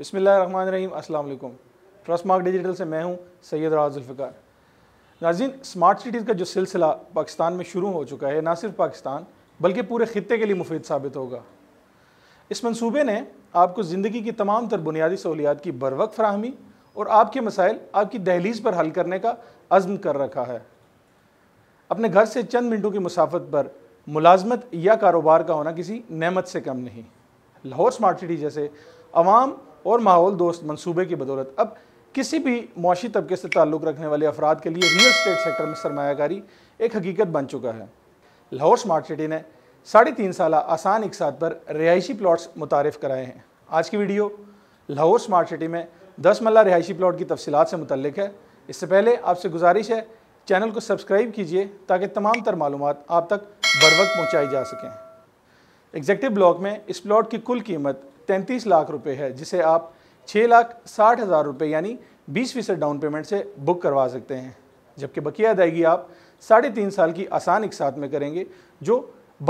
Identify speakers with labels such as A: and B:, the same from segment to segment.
A: असल अल्लाम mark digital से मैं हूं सैयद राजुल्फ़िकार नाजिन स्मार्ट सिटीज़ का जो सिलसिला पाकिस्तान में शुरू हो चुका है ना सिर्फ पाकिस्तान बल्कि पूरे खत्े के लिए मुफीद साबित होगा इस मनसूबे ने आपको ज़िंदगी की तमाम तर बुनियादी सहूलियात की बरवक फ्राहमी और आपके मसाइल आपकी दहलीज पर हल करने का अज़म कर रखा है अपने घर से चंद मिनटों की मुसाफत पर मुलाजमत या कारोबार का होना किसी नमत से कम नहीं लाहौर स्मार्ट सिटी जैसे आवाम और माहौल दोस्त मनसूबे की बदौलत अब किसी भी मुशी तबके से ताल्लुक़ रखने वाले अफराद के लिए रियल स्टेट सेक्टर में सरमाकारी एक हकीकत बन चुका है लाहौर स्मार्ट सिटी ने साढ़े तीन साल आसान साथ पर रिहायशी प्लाट्स मुतारफ़ कराए हैं आज की वीडियो लाहौर स्मार्ट सिटी में दस मल्ला रिहायशी प्लाट की तफसीत से मुतलक है इससे पहले आपसे गुजारिश है चैनल को सब्सक्राइब कीजिए ताकि तमाम तर मालूम आप तक बर वक्त पहुँचाई जा सकें एग्जेक्टिव ब्लॉक में इस प्लॉट की कुल कीमत तैंतीस लाख रुपए है जिसे आप छः लाख साठ हज़ार रुपये यानी बीस फीसद डाउन पेमेंट से बुक करवा सकते हैं जबकि बकिया अदायगी आप साढ़े तीन साल की आसान एक साथ में करेंगे जो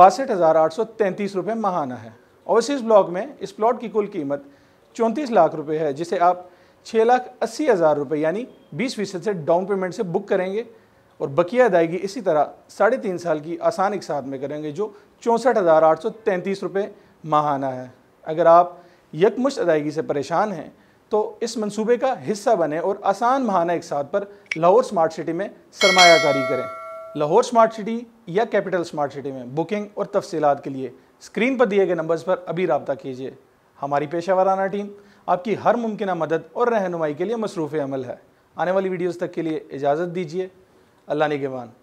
A: बासठ हज़ार आठ सौ तैंतीस रुपये महाना है और इस ब्लॉक में इस प्लॉट की कुल कीमत चौंतीस लाख रुपये है जिसे आप छः लाख अस्सी हज़ार रुपये यानी बीस फीसद से डाउन पेमेंट से बुक करेंगे और बकिया अदायगी इसी तरह साढ़े तीन साल की आसान एक साथ में करेंगे जो चौंसठ हज़ार आठ सौ तैंतीस रुपये माहाना है अगर आप यकमुश्त अदायगी से परेशान हैं तो इस मंसूबे का हिस्सा बने और आसान माहाना एक साथ पर लाहौर स्मार्ट सिटी में सरमाकारी करें लाहौर स्मार्ट सिटी या कैपिटल स्मार्ट सिटी में बुकिंग और तफसीत के लिए स्क्रीन पर दिए गए नंबर्स पर अभी रबता कीजिए हमारी पेशा वाराना टीम आपकी हर मुमकिन मदद और रहनुमाई के लिए मसरूफ़ अमल है आने वाली वीडियोज़ तक के लिए इजाज़त दीजिए اللہ نيجمان